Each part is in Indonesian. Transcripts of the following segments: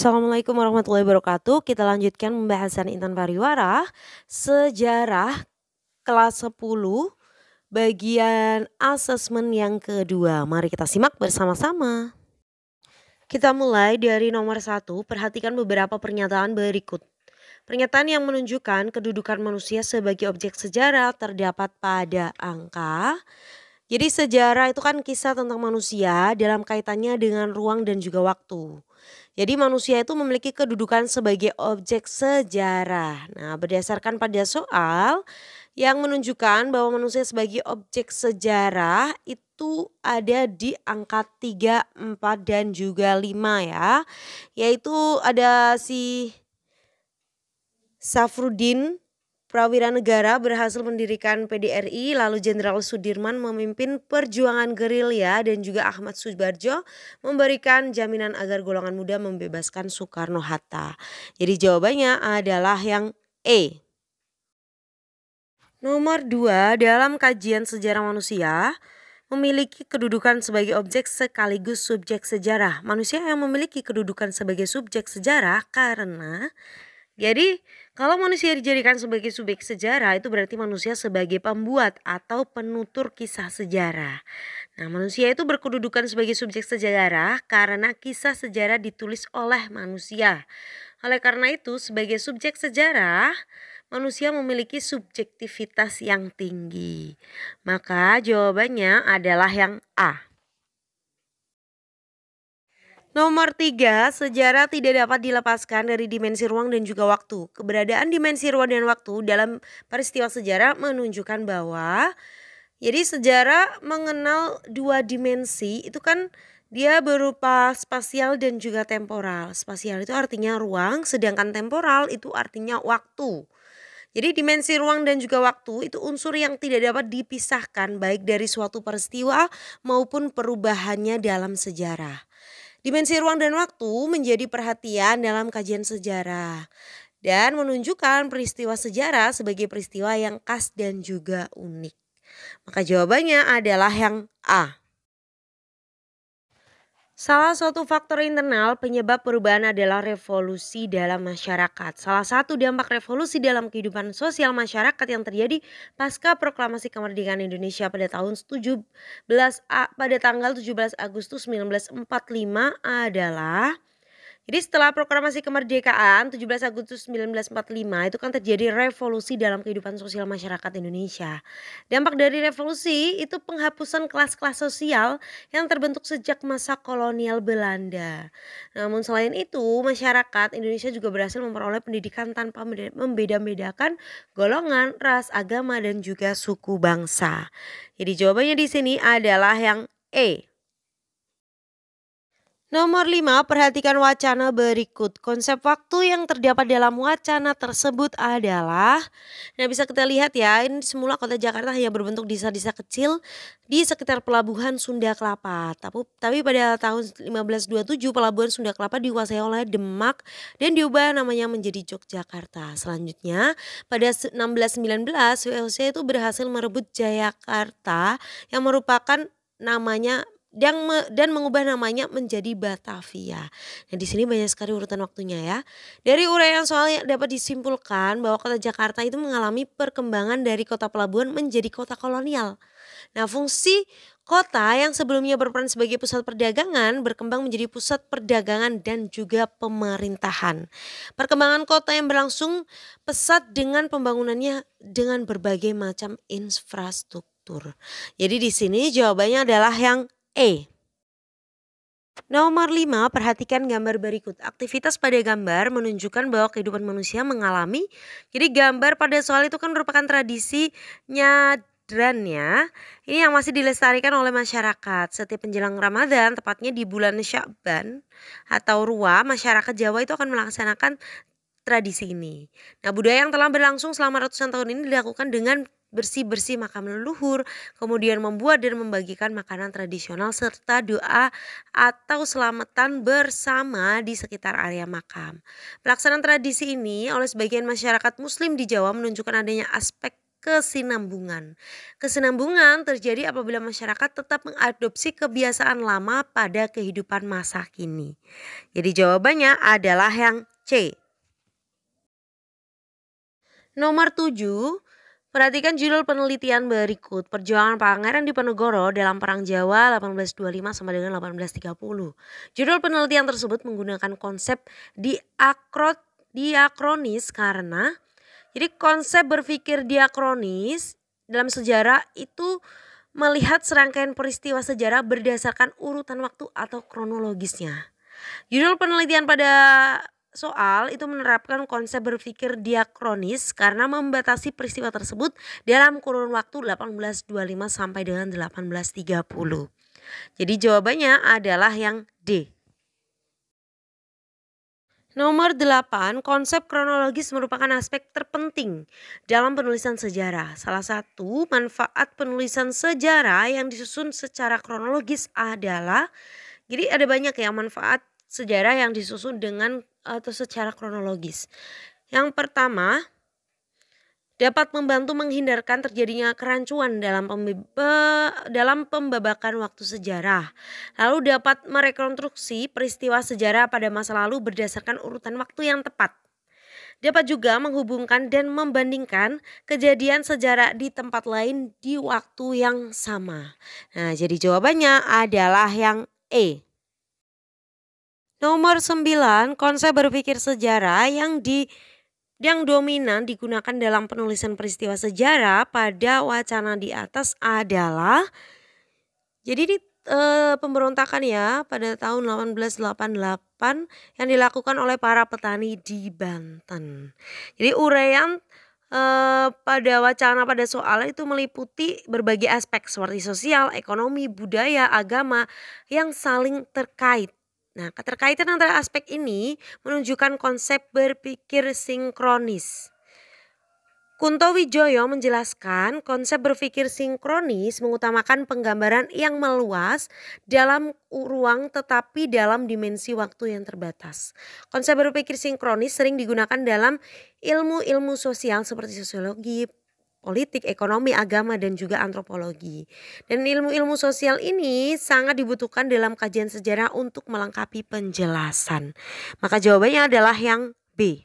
Assalamualaikum warahmatullahi wabarakatuh. Kita lanjutkan pembahasan Intan Pariwara sejarah kelas 10 bagian asesmen yang kedua. Mari kita simak bersama-sama. Kita mulai dari nomor satu. Perhatikan beberapa pernyataan berikut. Pernyataan yang menunjukkan kedudukan manusia sebagai objek sejarah terdapat pada angka jadi sejarah itu kan kisah tentang manusia dalam kaitannya dengan ruang dan juga waktu. Jadi manusia itu memiliki kedudukan sebagai objek sejarah. Nah, berdasarkan pada soal yang menunjukkan bahwa manusia sebagai objek sejarah itu ada di angka 3, 4 dan juga 5 ya. Yaitu ada si Safrudin Prawira Negara berhasil mendirikan PDRI, lalu Jenderal Sudirman memimpin perjuangan gerilya dan juga Ahmad Subarjo memberikan jaminan agar golongan muda membebaskan Soekarno-Hatta. Jadi jawabannya adalah yang E. Nomor 2, dalam kajian sejarah manusia, memiliki kedudukan sebagai objek sekaligus subjek sejarah. Manusia yang memiliki kedudukan sebagai subjek sejarah karena jadi, kalau manusia dijadikan sebagai subjek sejarah, itu berarti manusia sebagai pembuat atau penutur kisah sejarah. Nah, manusia itu berkedudukan sebagai subjek sejarah karena kisah sejarah ditulis oleh manusia. Oleh karena itu, sebagai subjek sejarah, manusia memiliki subjektivitas yang tinggi. Maka jawabannya adalah yang A. Nomor tiga, sejarah tidak dapat dilepaskan dari dimensi ruang dan juga waktu. Keberadaan dimensi ruang dan waktu dalam peristiwa sejarah menunjukkan bahwa jadi sejarah mengenal dua dimensi itu kan dia berupa spasial dan juga temporal. Spasial itu artinya ruang, sedangkan temporal itu artinya waktu. Jadi dimensi ruang dan juga waktu itu unsur yang tidak dapat dipisahkan baik dari suatu peristiwa maupun perubahannya dalam sejarah. Dimensi ruang dan waktu menjadi perhatian dalam kajian sejarah dan menunjukkan peristiwa sejarah sebagai peristiwa yang khas dan juga unik. Maka jawabannya adalah yang A. Salah satu faktor internal penyebab perubahan adalah revolusi dalam masyarakat. Salah satu dampak revolusi dalam kehidupan sosial masyarakat yang terjadi pasca proklamasi kemerdekaan Indonesia pada tahun 17 pada tanggal 17 Agustus 1945 adalah jadi setelah proklamasi kemerdekaan 17 Agustus 1945 itu kan terjadi revolusi dalam kehidupan sosial masyarakat Indonesia. Dampak dari revolusi itu penghapusan kelas-kelas sosial yang terbentuk sejak masa kolonial Belanda. Namun selain itu, masyarakat Indonesia juga berhasil memperoleh pendidikan tanpa membeda-bedakan golongan, ras, agama dan juga suku bangsa. Jadi jawabannya di sini adalah yang E. Nomor 5, perhatikan wacana berikut. Konsep waktu yang terdapat dalam wacana tersebut adalah Nah, bisa kita lihat ya, ini semula kota Jakarta hanya berbentuk desa-desa kecil di sekitar pelabuhan Sunda Kelapa. Tapi, tapi pada tahun 1527 pelabuhan Sunda Kelapa diwasai oleh Demak dan diubah namanya menjadi Yogyakarta. Selanjutnya, pada 1619 VOC itu berhasil merebut Jayakarta yang merupakan namanya dan, me, dan mengubah namanya menjadi Batavia. Nah, di sini banyak sekali urutan waktunya ya. Dari uraian soal dapat disimpulkan bahwa kota Jakarta itu mengalami perkembangan dari kota pelabuhan menjadi kota kolonial. Nah, fungsi kota yang sebelumnya berperan sebagai pusat perdagangan berkembang menjadi pusat perdagangan dan juga pemerintahan. Perkembangan kota yang berlangsung pesat dengan pembangunannya dengan berbagai macam infrastruktur. Jadi di sini jawabannya adalah yang E. Nomor 5, perhatikan gambar berikut. Aktivitas pada gambar menunjukkan bahwa kehidupan manusia mengalami. Jadi gambar pada soal itu kan merupakan tradisinya modern ya. Ini yang masih dilestarikan oleh masyarakat. Setiap menjelang Ramadan, tepatnya di bulan sya'ban atau Ruwa, masyarakat Jawa itu akan melaksanakan tradisi ini. Nah, budaya yang telah berlangsung selama ratusan tahun ini dilakukan dengan bersih-bersih makam leluhur, kemudian membuat dan membagikan makanan tradisional serta doa atau selamatan bersama di sekitar area makam. Pelaksanaan tradisi ini oleh sebagian masyarakat muslim di Jawa menunjukkan adanya aspek kesinambungan. Kesinambungan terjadi apabila masyarakat tetap mengadopsi kebiasaan lama pada kehidupan masa kini. Jadi jawabannya adalah yang C. Nomor 7, Perhatikan judul penelitian berikut, Perjuangan Pangeran Diponegoro dalam Perang Jawa 1825 sama dengan 1830. Judul penelitian tersebut menggunakan konsep diakrot, diakronis karena jadi konsep berpikir diakronis dalam sejarah itu melihat serangkaian peristiwa sejarah berdasarkan urutan waktu atau kronologisnya. Judul penelitian pada soal itu menerapkan konsep berpikir diakronis karena membatasi peristiwa tersebut dalam kurun waktu 1825 sampai dengan 1830. Jadi jawabannya adalah yang D. Nomor 8, konsep kronologis merupakan aspek terpenting dalam penulisan sejarah. Salah satu manfaat penulisan sejarah yang disusun secara kronologis adalah jadi ada banyak yang manfaat sejarah yang disusun dengan e, atau secara kronologis. Yang pertama, dapat membantu menghindarkan terjadinya kerancuan dalam dalam pembabakan waktu sejarah. Lalu dapat merekonstruksi peristiwa sejarah pada masa lalu berdasarkan urutan waktu yang tepat. Dapat juga menghubungkan dan membandingkan kejadian sejarah di tempat lain di waktu yang sama. Nah, jadi jawabannya adalah yang E. Nomor sembilan konsep berpikir sejarah yang di yang dominan digunakan dalam penulisan peristiwa sejarah pada wacana di atas adalah jadi di e, eh, pemberontakan ya pada tahun 1888 yang dilakukan oleh para petani di Banten. Jadi uraian e, pada wacana pada soal itu meliputi berbagai aspek seperti sosial, ekonomi, budaya, agama yang saling terkait Nah, keterkaitan antara aspek ini menunjukkan konsep berpikir sinkronis. Kunto Wijoyo menjelaskan konsep berpikir sinkronis mengutamakan penggambaran yang meluas dalam ruang tetapi dalam dimensi waktu yang terbatas. Konsep berpikir sinkronis sering digunakan dalam ilmu-ilmu sosial seperti sosiologi, politik, ekonomi, agama, dan juga antropologi. Dan ilmu-ilmu sosial ini sangat dibutuhkan dalam kajian sejarah untuk melengkapi penjelasan. Maka jawabannya adalah yang B.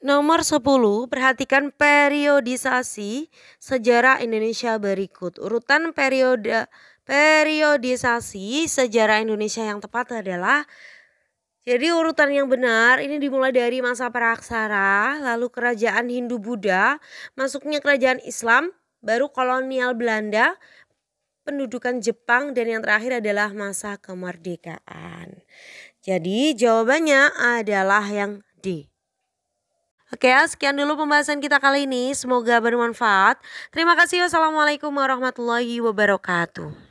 Nomor 10, perhatikan periodisasi sejarah Indonesia berikut. Urutan periode periodisasi sejarah Indonesia yang tepat adalah jadi urutan yang benar ini dimulai dari masa Praaksara, lalu kerajaan Hindu-Buddha, masuknya kerajaan Islam, baru kolonial Belanda, pendudukan Jepang, dan yang terakhir adalah masa kemerdekaan. Jadi jawabannya adalah yang D. Oke, ya, sekian dulu pembahasan kita kali ini. Semoga bermanfaat. Terima kasih. Wassalamualaikum warahmatullahi wabarakatuh.